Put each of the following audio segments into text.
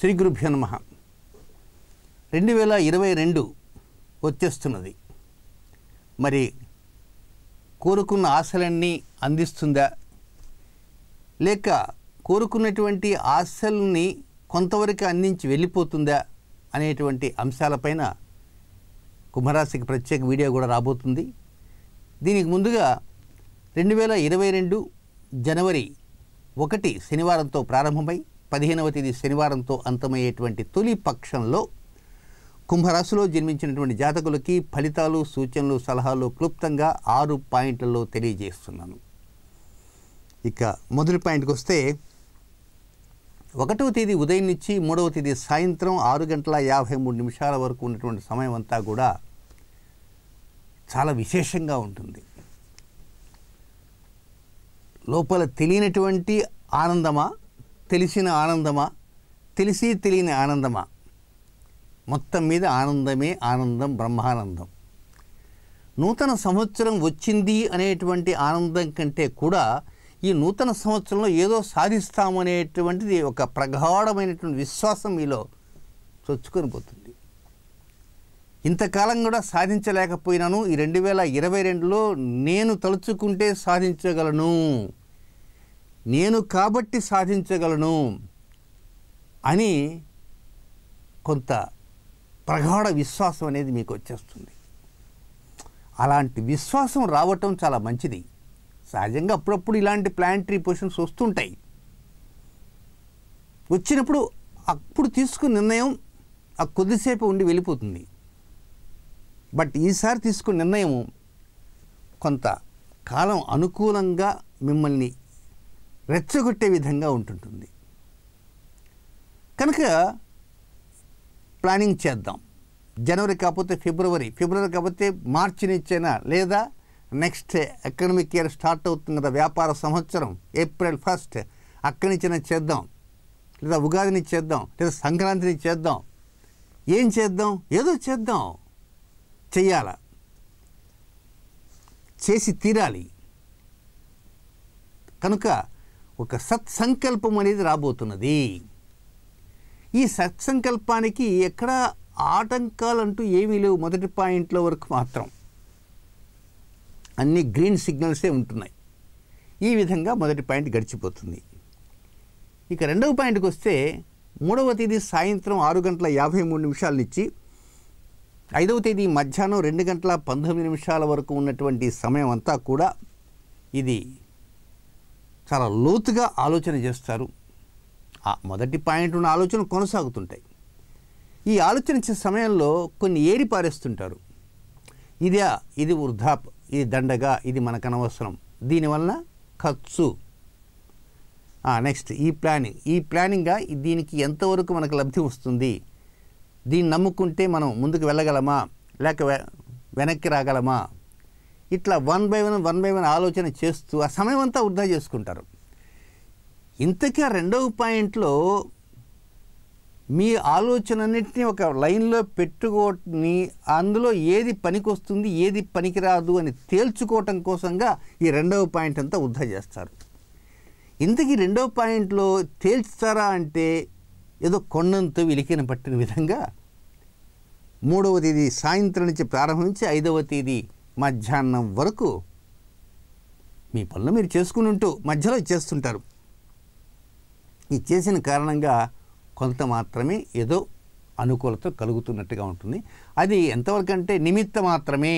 శ్రీ గురుభ్యో నమ రెండు వేల ఇరవై రెండు వచ్చేస్తున్నది మరి కోరుకున్న ఆశలన్నీ అందిస్తుందా లేక కోరుకున్నటువంటి ఆశల్ని కొంతవరకు అందించి వెళ్ళిపోతుందా అనేటువంటి అంశాలపైన కుంభరాశికి ప్రత్యేక వీడియో కూడా రాబోతుంది దీనికి ముందుగా రెండు వేల ఇరవై రెండు జనవరి ఒకటి శనివారంతో ప్రారంభమై పదిహేనవ తేదీ శనివారంతో అంతమయ్యేటువంటి తొలి పక్షంలో కుంభరాశిలో జన్మించినటువంటి జాతకులకి ఫలితాలు సూచనలు సలహాలు క్లుప్తంగా ఆరు పాయింట్లలో తెలియజేస్తున్నాను ఇక మొదటి పాయింట్కి వస్తే ఒకటవ తేదీ ఉదయం నుంచి మూడవ తేదీ సాయంత్రం ఆరు గంటల యాభై మూడు నిమిషాల వరకు ఉన్నటువంటి సమయం అంతా కూడా చాలా విశేషంగా ఉంటుంది లోపల తెలియనటువంటి ఆనందమా తెలిసిన ఆనందమా తెలిసి తెలియని ఆనందమా మొత్తం మీద ఆనందమే ఆనందం బ్రహ్మానందం నూతన సంవత్సరం వచ్చింది అనేటువంటి ఆనందం కంటే కూడా ఈ నూతన సంవత్సరంలో ఏదో సాధిస్తామనేటువంటిది ఒక ప్రగాఢమైనటువంటి విశ్వాసం మీలో చొచ్చుకొని పోతుంది ఇంతకాలం కూడా సాధించలేకపోయినాను ఈ రెండు వేల ఇరవై రెండులో నేను తలుచుకుంటే సాధించగలను నేను కాబట్టి సాధించగలను అని కొంత ప్రగాఢ విశ్వాసం అనేది మీకు వచ్చేస్తుంది అలాంటి విశ్వాసం రావటం చాలా మంచిది సహజంగా అప్పుడప్పుడు ఇలాంటి ప్లానిటరీ పొజిషన్స్ వస్తుంటాయి వచ్చినప్పుడు అప్పుడు తీసుకున్న నిర్ణయం ఆ కొద్దిసేపు ఉండి వెళ్ళిపోతుంది బట్ ఈసారి తీసుకున్న నిర్ణయం కొంత కాలం అనుకూలంగా మిమ్మల్ని రెచ్చగొట్టే విధంగా ఉంటుంటుంది కనుక ప్లానింగ్ చేద్దాం జనవరి కాకపోతే ఫిబ్రవరి ఫిబ్రవరి కాకపోతే మార్చి నుంచైనా లేదా నెక్స్ట్ అకాడమిక్ ఇయర్ స్టార్ట్ అవుతుంది కదా వ్యాపార సంవత్సరం ఏప్రిల్ ఫస్ట్ అక్కడి నుంచైనా చేద్దాం లేదా ఉగాదిని చేద్దాం లేదా సంక్రాంతిని చేద్దాం ఏం చేద్దాం ఏదో చేద్దాం చెయ్యాల చేసి తీరాలి కనుక ఒక సత్సంకల్పం అనేది రాబోతున్నది ఈ సత్సంకల్పానికి ఎక్కడ ఆటంకాలు అంటూ ఏమీ లేవు మొదటి పాయింట్లో వరకు మాత్రం అన్ని గ్రీన్ సిగ్నల్సే ఉంటున్నాయి ఈ విధంగా మొదటి పాయింట్ గడిచిపోతుంది ఇక రెండవ పాయింట్కి వస్తే మూడవ తేదీ సాయంత్రం ఆరు గంటల యాభై మూడు నిమిషాల నుంచి ఐదవ తేదీ మధ్యాహ్నం రెండు గంటల పంతొమ్మిది నిమిషాల వరకు ఉన్నటువంటి సమయం అంతా కూడా ఇది చాలా లోతుగా ఆలోచన చేస్తారు ఆ మొదటి పాయింట్ ఉన్న ఆలోచన కొనసాగుతుంటాయి ఈ ఆలోచన సమయంలో కొన్ని ఏడి పారేస్తుంటారు ఇదే ఇది వృద్ధాప్ ఇది దండగా ఇది మనకనవసరం దీనివల్ల ఖర్చు నెక్స్ట్ ఈ ప్లానింగ్ ఈ ప్లానింగ్గా దీనికి ఎంతవరకు మనకు లబ్ధి వస్తుంది దీన్ని నమ్ముకుంటే మనం ముందుకు వెళ్ళగలమా లేక వెనక్కి రాగలమా ఇట్లా one by one one by one ఆలోచన చేస్తూ ఆ సమయం అంతా వృధా చేసుకుంటారు ఇంతకీ ఆ రెండవ పాయింట్లో మీ ఆలోచనన్నింటినీ ఒక లైన్లో పెట్టుకోని అందులో ఏది పనికొస్తుంది ఏది పనికిరాదు అని తేల్చుకోవటం కోసంగా ఈ రెండవ పాయింట్ అంతా వృధా చేస్తారు ఇంతకీ రెండవ పాయింట్లో తేల్చుతారా అంటే ఏదో కొండంతో విలికిన పట్టిన విధంగా మూడవ తేదీ సాయంత్రం నుంచి ప్రారంభించి ఐదవ తేదీ మధ్యాహ్నం వరకు మీ పనులు మీరు చేసుకుని ఉంటూ మధ్యలో చేస్తుంటారు ఈ చేసిన కారణంగా కొంత మాత్రమే ఏదో అనుకూలత కలుగుతున్నట్టుగా ఉంటుంది అది ఎంతవరకు అంటే నిమిత్త మాత్రమే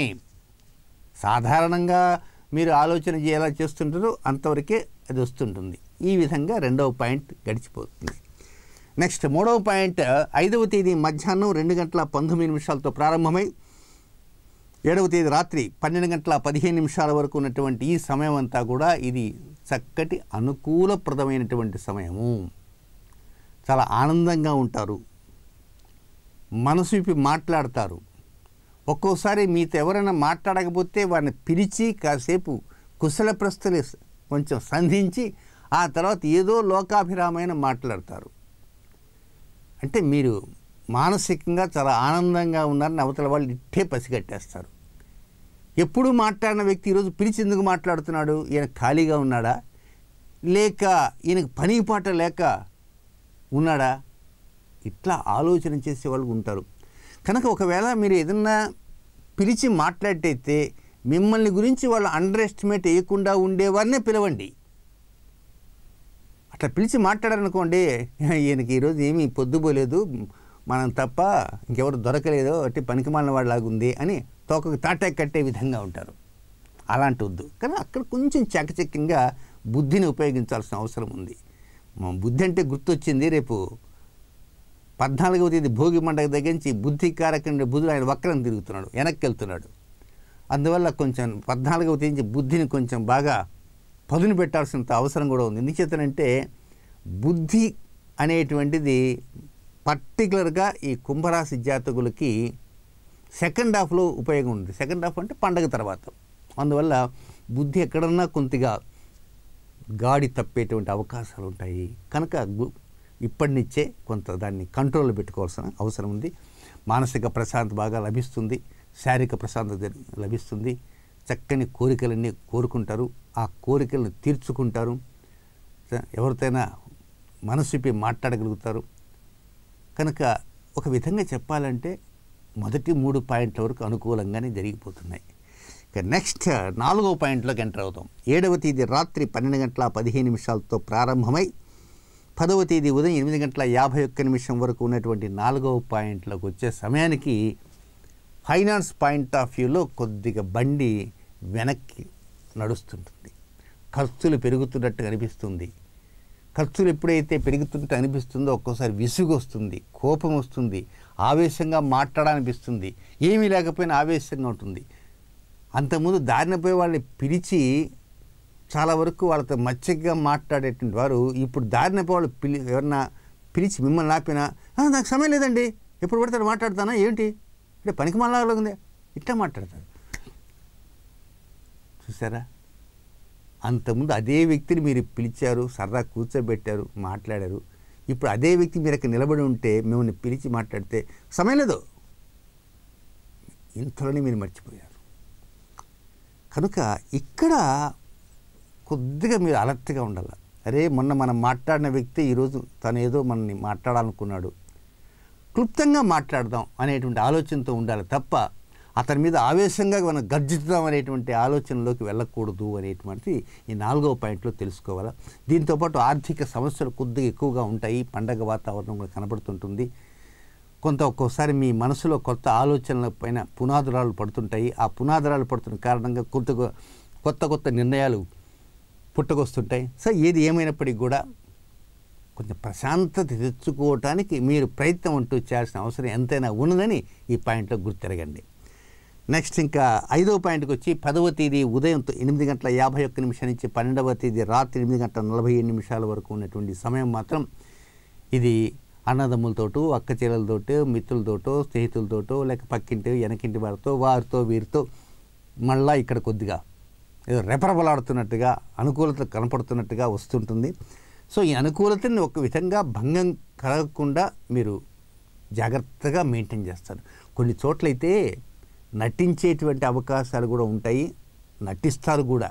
సాధారణంగా మీరు ఆలోచన ఎలా చేస్తుంటారో అంతవరకే అది వస్తుంటుంది ఈ విధంగా రెండవ పాయింట్ గడిచిపోతుంది నెక్స్ట్ మూడవ పాయింట్ ఐదవ తేదీ మధ్యాహ్నం రెండు గంటల పంతొమ్మిది నిమిషాలతో ప్రారంభమై ఏడవ తేదీ రాత్రి పన్నెండు గంటల పదిహేను నిమిషాల వరకు ఉన్నటువంటి ఈ సమయం అంతా కూడా ఇది చక్కటి అనుకూలప్రదమైనటువంటి సమయము చాలా ఆనందంగా ఉంటారు మనసు విప్పి మాట్లాడతారు ఒక్కోసారి మీతో ఎవరైనా మాట్లాడకపోతే వారిని పిలిచి కాసేపు కుశల ప్రస్తులు కొంచెం సంధించి ఆ తర్వాత ఏదో లోకాభిరామైన మాట్లాడతారు అంటే మీరు మానసికంగా చాలా ఆనందంగా ఉన్నారని అవతల వాళ్ళు ఇట్టే పసిగట్టేస్తారు ఎప్పుడు మాట్లాడిన వ్యక్తి ఈరోజు పిలిచి ఎందుకు మాట్లాడుతున్నాడు ఈయన ఖాళీగా ఉన్నాడా లేక ఈయనకు పని పాట లేక ఉన్నాడా ఇట్లా ఆలోచన చేసే వాళ్ళు ఉంటారు కనుక ఒకవేళ మీరు ఏదన్నా పిలిచి మాట్లాడితే మిమ్మల్ని గురించి వాళ్ళు అండర్ ఎస్టిమేట్ వేయకుండా ఉండేవారినే పిలవండి అట్లా పిలిచి మాట్లాడారనుకోండి ఈయనకి ఈరోజు ఏమీ పొద్దుపోలేదు మనం తప్ప ఇంకెవరు దొరకలేదు అంటే పనికిమాలిన వాడిలాగుంది అని తోకకు తాటాక్ కట్టే విధంగా ఉంటారు అలాంటి వద్దు కానీ అక్కడ కొంచెం చకచక్యంగా బుద్ధిని ఉపయోగించాల్సిన అవసరం ఉంది బుద్ధి అంటే గుర్తొచ్చింది రేపు పద్నాలుగవ తేదీ భోగి మండగ దగ్గర నుంచి బుద్ధి కారకండి బుద్ధుడు ఆయన వక్రం తిరుగుతున్నాడు వెనక్కి వెళ్తున్నాడు అందువల్ల కొంచెం పద్నాలుగవ తేదీ నుంచి బుద్ధిని కొంచెం బాగా పదును పెట్టాల్సినంత అవసరం కూడా ఉంది ఎందుచేతనంటే బుద్ధి అనేటువంటిది పర్టికులర్గా ఈ కుంభరాశి జాతకులకి సెకండ్ హాఫ్లో ఉపయోగం ఉంది సెకండ్ హాఫ్ అంటే పండగ తర్వాత అందువల్ల బుద్ధి ఎక్కడన్నా కొంతగా గాడి తప్పేటువంటి అవకాశాలు ఉంటాయి కనుక ఇప్పటి నుంచే కొంత దాన్ని కంట్రోల్లో పెట్టుకోవాల్సిన అవసరం ఉంది మానసిక ప్రశాంతత బాగా లభిస్తుంది శారీరక ప్రశాంతత లభిస్తుంది చక్కని కోరికలన్నీ కోరుకుంటారు ఆ కోరికలను తీర్చుకుంటారు ఎవరితైనా మనసుపై మాట్లాడగలుగుతారు కనుక ఒక విధంగా చెప్పాలంటే మొదటి మూడు పాయింట్ల వరకు అనుకూలంగానే జరిగిపోతున్నాయి ఇక నెక్స్ట్ నాలుగో పాయింట్లోకి ఎంటర్ అవుతాం ఏడవ తేదీ రాత్రి పన్నెండు గంటల పదిహేను నిమిషాలతో ప్రారంభమై పదవ తేదీ ఉదయం ఎనిమిది గంటల యాభై ఒక్క నిమిషం వరకు ఉన్నటువంటి నాలుగవ పాయింట్లోకి వచ్చే సమయానికి ఫైనాన్స్ పాయింట్ ఆఫ్ వ్యూలో కొద్దిగా బండి వెనక్కి నడుస్తుంటుంది ఖర్చులు పెరుగుతున్నట్టు కనిపిస్తుంది ఖర్చులు ఎప్పుడైతే పెరుగుతుంటే అనిపిస్తుందో ఒక్కోసారి విసుగు వస్తుంది కోపం వస్తుంది ఆవేశంగా మాట్లాడాలనిపిస్తుంది ఏమీ లేకపోయినా ఆవేశంగా ఉంటుంది అంతకుముందు దారినపోయి వాళ్ళని పిలిచి చాలా వరకు వాళ్ళతో మచ్చగా మాట్లాడేటువంటి వారు ఇప్పుడు దారినపోయి వాళ్ళు పిలి ఎవరన్నా పిలిచి మిమ్మల్ని ఆపినా నాకు సమయం లేదండి ఎప్పుడు పడతాడు మాట్లాడతానా ఏంటి అంటే పనికి మళ్ళా ఉంది ఇట్లా మాట్లాడతారు చూసారా అంతకుముందు అదే వ్యక్తిని మీరు పిలిచారు సరదా కూర్చోబెట్టారు మాట్లాడారు ఇప్పుడు అదే వ్యక్తి మీరు అక్కడ నిలబడి ఉంటే మిమ్మల్ని పిలిచి మాట్లాడితే సమయం లేదు ఇంతలోనే మీరు మర్చిపోయారు కనుక ఇక్కడ కొద్దిగా మీరు అలర్ట్గా ఉండాలి అరే మొన్న మనం మాట్లాడిన వ్యక్తి ఈరోజు తను ఏదో మనల్ని మాట్లాడాలనుకున్నాడు క్లుప్తంగా మాట్లాడదాం అనేటువంటి ఆలోచనతో ఉండాలి తప్ప అతని మీద ఆవేశంగా మనం గర్జిద్దాం అనేటువంటి ఆలోచనలోకి వెళ్ళకూడదు అనేటువంటిది ఈ నాలుగవ పాయింట్లో తెలుసుకోవాలి దీంతోపాటు ఆర్థిక సమస్యలు కొద్దిగా ఎక్కువగా ఉంటాయి పండగ వాతావరణం కూడా కనబడుతుంటుంది కొంత ఒక్కోసారి మీ మనసులో కొత్త ఆలోచనల పైన పునాదురాలు పడుతుంటాయి ఆ పునాదురాలు పడుతున్న కారణంగా కొంత కొత్త కొత్త నిర్ణయాలు పుట్టుకొస్తుంటాయి సో ఏది ఏమైనప్పటికీ కూడా కొంచెం ప్రశాంతత తెచ్చుకోవటానికి మీరు ప్రయత్నం అంటూ చేయాల్సిన అవసరం ఎంతైనా ఉన్నదని ఈ పాయింట్లో గుర్తిరగండి నెక్స్ట్ ఇంకా ఐదవ పాయింట్కి వచ్చి పదవ తేదీ ఉదయం ఎనిమిది గంటల యాభై ఒక్క నిమిషం నుంచి పన్నెండవ తేదీ రాత్రి ఎనిమిది గంటల నలభై ఏడు నిమిషాల వరకు ఉన్నటువంటి సమయం మాత్రం ఇది అన్నదమ్ములతో అక్క చెల్లెలతోటో మిత్రులతోటో స్నేహితులతోటో లేక పక్కింటి వెనకింటి వారితో వారితో వీరితో మళ్ళా ఇక్కడ కొద్దిగా ఏదో రెపరబలాడుతున్నట్టుగా అనుకూలత కనపడుతున్నట్టుగా వస్తుంటుంది సో ఈ అనుకూలతని ఒక విధంగా భంగం కలగకుండా మీరు జాగ్రత్తగా మెయింటైన్ చేస్తారు కొన్ని చోట్లయితే నటించేటువంటి అవకాశాలు కూడా ఉంటాయి నటిస్తారు కూడా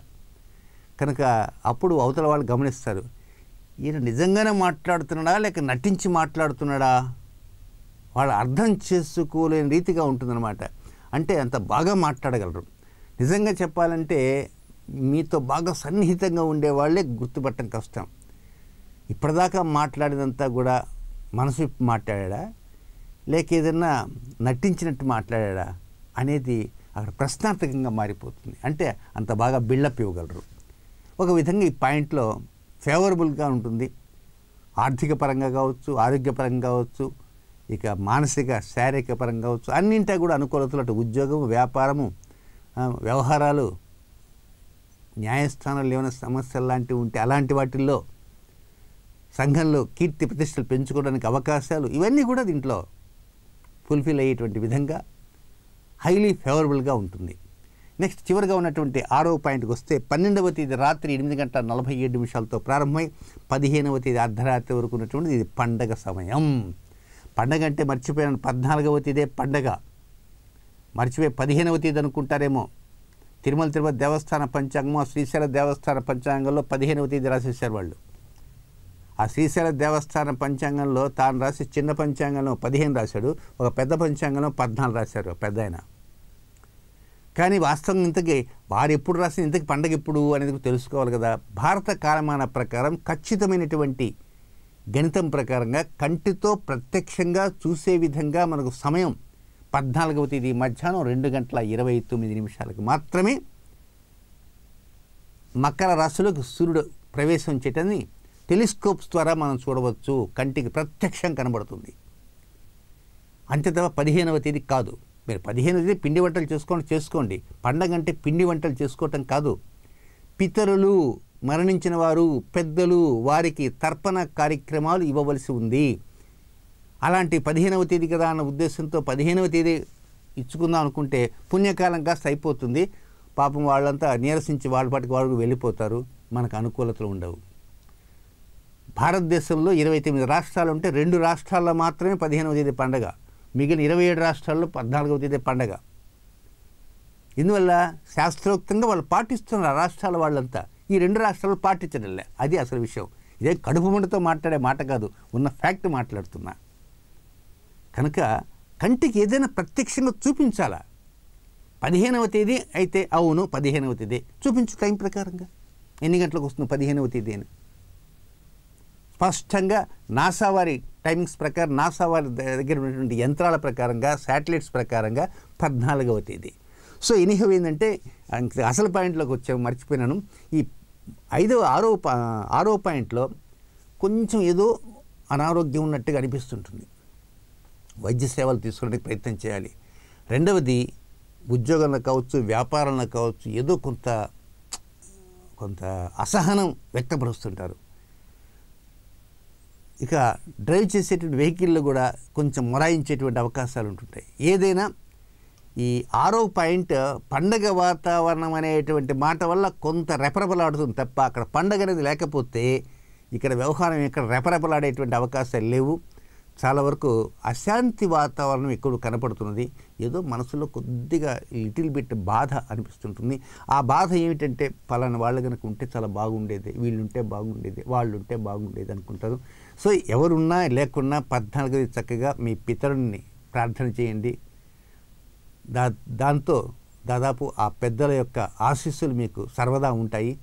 కనుక అప్పుడు అవతల వాళ్ళు గమనిస్తారు ఈయన నిజంగానే మాట్లాడుతున్నాడా లేక నటించి మాట్లాడుతున్నాడా వాళ్ళు అర్థం చేసుకోలేని రీతిగా ఉంటుందన్నమాట అంటే అంత బాగా మాట్లాడగలరు నిజంగా చెప్పాలంటే మీతో బాగా సన్నిహితంగా ఉండేవాళ్ళే గుర్తుపట్టడం కష్టం ఇప్పటిదాకా మాట్లాడినంతా కూడా మనసు మాట్లాడా లేక ఏదన్నా నటించినట్టు మాట్లాడా అనేది అక్కడ ప్రశ్నార్థకంగా మారిపోతుంది అంటే అంత బాగా బిల్డప్ ఇవ్వగలరు ఒక విధంగా ఈ పాయింట్లో ఫేవరబుల్గా ఉంటుంది ఆర్థిక పరంగా కావచ్చు ఆరోగ్యపరంగా కావచ్చు ఇక మానసిక శారీరక పరంగా కావచ్చు అన్నింటా కూడా అనుకూలతలు అటు ఉద్యోగము వ్యాపారము వ్యవహారాలు న్యాయస్థానాలు ఏమైనా సమస్యలు లాంటివి ఉంటే అలాంటి వాటిల్లో సంఘంలో కీర్తి ప్రతిష్టలు పెంచుకోవడానికి అవకాశాలు ఇవన్నీ కూడా దీంట్లో ఫుల్ఫిల్ అయ్యేటువంటి విధంగా హైలీ ఫేవరబుల్గా ఉంటుంది నెక్స్ట్ చివరిగా ఉన్నటువంటి ఆరో పాయింట్కి వస్తే పన్నెండవ తేదీ రాత్రి ఎనిమిది గంటల నలభై ఏడు నిమిషాలతో ప్రారంభమై పదిహేనవ తేదీ అర్ధరాత్రి వరకు ఉన్నటువంటిది ఇది పండగ సమయం పండగ అంటే మర్చిపోయిన పద్నాలుగవ తేదీ పండగ మర్చిపోయి పదిహేనవ తేదీ అనుకుంటారేమో తిరుమల తిరుమల దేవస్థాన పంచాంగం శ్రీశైల దేవస్థాన పంచాంగంలో పదిహేనవ తేదీ రాసేసారు వాళ్ళు ఆ శ్రీశైల దేవస్థానం పంచాంగంలో తాను రాసి చిన్న పంచాంగంలో పదిహేను రాశాడు ఒక పెద్ద పంచాంగంలో పద్నాలుగు రాశారు పెద్ద ఆయన కానీ వాస్తవం ఇంతకీ వారు ఎప్పుడు రాసిన ఇంతకి పండగ ఎప్పుడు అనేది తెలుసుకోవాలి కదా భారత కాలమాన ప్రకారం ఖచ్చితమైనటువంటి గణితం ప్రకారంగా కంటితో ప్రత్యక్షంగా చూసే విధంగా మనకు సమయం పద్నాలుగవ తేదీ మధ్యాహ్నం రెండు గంటల ఇరవై తొమ్మిది నిమిషాలకు మాత్రమే మకర రాశిలోకి సూర్యుడు ప్రవేశం చేయటాన్ని టెలిస్కోప్స్ ద్వారా మనం చూడవచ్చు కంటికి ప్రత్యక్షం కనబడుతుంది అంతే తప్ప పదిహేనవ తేదీ కాదు మీరు పదిహేనవ తేదీ పిండి వంటలు చేసుకోండి చేసుకోండి పండగ అంటే పిండి వంటలు చేసుకోవటం కాదు పితరులు మరణించిన వారు పెద్దలు వారికి తర్పణ కార్యక్రమాలు ఇవ్వవలసి ఉంది అలాంటి పదిహేనవ తేదీ కదా అన్న ఉద్దేశంతో పదిహేనవ తేదీ ఇచ్చుకుందాం అనుకుంటే పుణ్యకాలం కాస్త అయిపోతుంది పాపం వాళ్ళంతా నీరసించి వాళ్ళ పాటికి వాళ్ళు వెళ్ళిపోతారు మనకు అనుకూలతలు ఉండవు భారతదేశంలో ఇరవై తొమ్మిది రాష్ట్రాలు ఉంటే రెండు రాష్ట్రాల్లో మాత్రమే పదిహేనవ తేదీ పండగ మిగిలిన ఇరవై ఏడు రాష్ట్రాల్లో పద్నాలుగవ తేదీ పండగ ఇందువల్ల శాస్త్రోక్తంగా వాళ్ళు పాటిస్తున్న రాష్ట్రాల వాళ్ళంతా ఈ రెండు రాష్ట్రాలు పాటించడంలే అది అసలు విషయం ఇదే కడుపు మండతో మాట్లాడే మాట కాదు ఉన్న ఫ్యాక్ట్ మాట్లాడుతున్నా కనుక కంటికి ఏదైనా ప్రత్యక్షంగా చూపించాలా పదిహేనవ తేదీ అయితే అవును పదిహేనవ తేదీ చూపించు టైం ప్రకారంగా ఎన్ని గంటలకు వస్తుంది పదిహేనవ తేదీ అని స్పష్టంగా నాసా వారి టైమింగ్స్ ప్రకారం నాసా వారి దగ్గర ఉన్నటువంటి యంత్రాల ప్రకారంగా శాటిలైట్స్ ప్రకారంగా పద్నాలుగవ తేదీ సో ఎనీహవ్ ఏంటంటే అసలు పాయింట్లోకి వచ్చాము మర్చిపోయినాను ఈ ఐదవ ఆరో ఆరో పాయింట్లో కొంచెం ఏదో అనారోగ్యం ఉన్నట్టుగా అనిపిస్తుంటుంది వైద్య సేవలు తీసుకోవడానికి ప్రయత్నం చేయాలి రెండవది ఉద్యోగంలో కావచ్చు వ్యాపారంలో కావచ్చు ఏదో కొంత కొంత అసహనం వ్యక్తపరుస్తుంటారు ఇక డ్రైవ్ చేసేటువంటి వెహికల్లో కూడా కొంచెం మొరాయించేటువంటి అవకాశాలు ఉంటుంటాయి ఏదైనా ఈ ఆరో పాయింట్ పండగ వాతావరణం అనేటువంటి మాట వల్ల కొంత రెపరెపలాడుతుంది తప్ప అక్కడ పండగ అనేది లేకపోతే ఇక్కడ వ్యవహారం ఇక్కడ రెపరెపలాడేటువంటి అవకాశాలు లేవు చాలా వరకు అశాంతి వాతావరణం ఎక్కువ కనపడుతున్నది ఏదో మనసులో కొద్దిగా లిటిల్ బిట్ బాధ అనిపిస్తుంటుంది ఆ బాధ ఏమిటంటే పలానా వాళ్ళు కనుక ఉంటే చాలా బాగుండేది వీళ్ళుంటే బాగుండేది వాళ్ళు ఉంటే బాగుండేది అనుకుంటారు సో ఎవరున్నా లేకున్నా పద్నాలుగది చక్కగా మీ పితరుణ్ణి ప్రార్థన చేయండి దా దాంతో దాదాపు ఆ పెద్దల యొక్క ఆశీస్సులు మీకు సర్వదా ఉంటాయి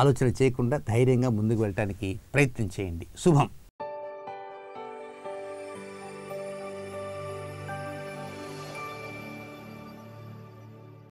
ఆలోచన చేయకుండా ధైర్యంగా ముందుకు వెళ్ళటానికి ప్రయత్నం చేయండి శుభం